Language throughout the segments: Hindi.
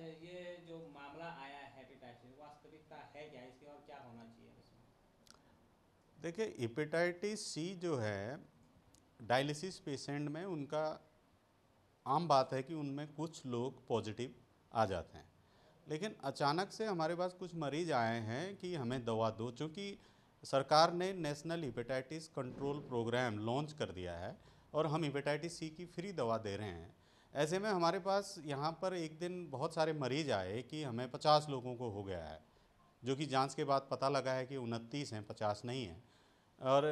ये जो मामला आया हेपेटाइटिस वास्तविकता है क्या इसके और क्या होना चाहिए देखिए हेपेटाइटिस सी जो है डायलिसिस पेशेंट में उनका आम बात है कि उनमें कुछ लोग पॉजिटिव आ जाते हैं लेकिन अचानक से हमारे पास कुछ मरीज आए हैं कि हमें दवा दो चूँकि सरकार ने national hepatitis control programme launch कर दिया है और हम हेपेटाइटिस सी की फ्री दवा दे रहे हैं ऐसे में हमारे पास यहाँ पर एक दिन बहुत सारे मरीज आए कि हमें पचास लोगों को हो गया है जो कि जांच के बाद पता लगा है कि उनतीस हैं पचास नहीं हैं और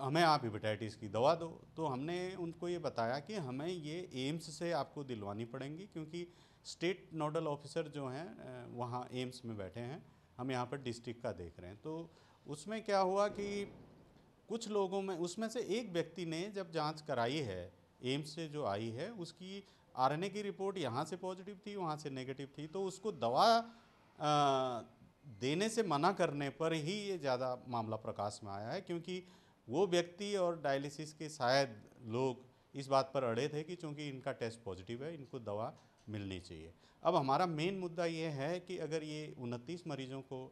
हमें आप हिपेटाइटिस की दवा दो तो हमने उनको ये बताया कि हमें ये एम्स से आपको दिलवानी पड़ेंगी क्योंकि स्टेट नोडल ऑफिसर जो हैं वहाँ एम्स में बैठे हैं हम यहाँ पर डिस्ट्रिक्ट का देख रहे हैं तो उसमें क्या हुआ कि कुछ लोगों में उसमें से एक व्यक्ति ने जब जांच कराई है एम्स से जो आई है उसकी आरएनए की रिपोर्ट यहाँ से पॉजिटिव थी वहाँ से नेगेटिव थी तो उसको दवा आ, देने से मना करने पर ही ये ज़्यादा मामला प्रकाश में आया है क्योंकि वो व्यक्ति और डायलिसिस के शायद लोग इस बात पर अड़े थे कि चूँकि इनका टेस्ट पॉजिटिव है इनको दवा मिलनी चाहिए अब हमारा मेन मुद्दा ये है कि अगर ये उनतीस मरीजों को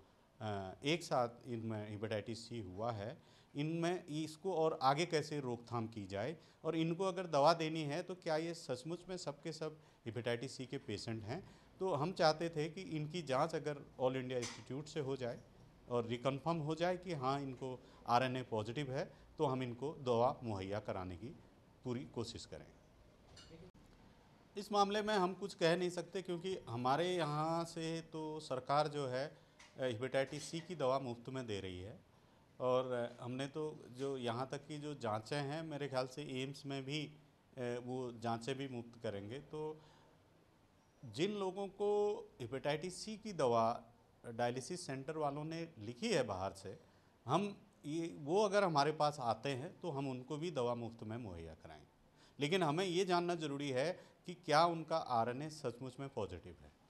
एक साथ इनमें हिपेटाइटिस सी हुआ है इनमें इसको और आगे कैसे रोकथाम की जाए और इनको अगर दवा देनी है तो क्या ये सचमुच में सबके सब हिपेटाइटिस सी के पेशेंट हैं तो हम चाहते थे कि इनकी जांच अगर ऑल इंडिया इंस्टीट्यूट से हो जाए और रिकन्फर्म हो जाए कि हाँ इनको आरएनए पॉजिटिव है तो हम इनको दवा मुहैया कराने की पूरी कोशिश करें इस मामले में हम कुछ कह नहीं सकते क्योंकि हमारे यहाँ से तो सरकार जो है हिपेटाइटिस सी की दवा मुफ्त में दे रही है और हमने तो जो यहाँ तक की जो जांचें हैं मेरे ख्याल से एम्स में भी वो जांचें भी मुफ्त करेंगे तो जिन लोगों को हिपेटाइटिस सी की दवा डायलिसिस सेंटर वालों ने लिखी है बाहर से हम ये वो अगर हमारे पास आते हैं तो हम उनको भी दवा मुफ्त में मुहैया कराएंगे लेकिन हमें ये जानना ज़रूरी है कि क्या उनका आरएनए सचमुच में पॉजिटिव है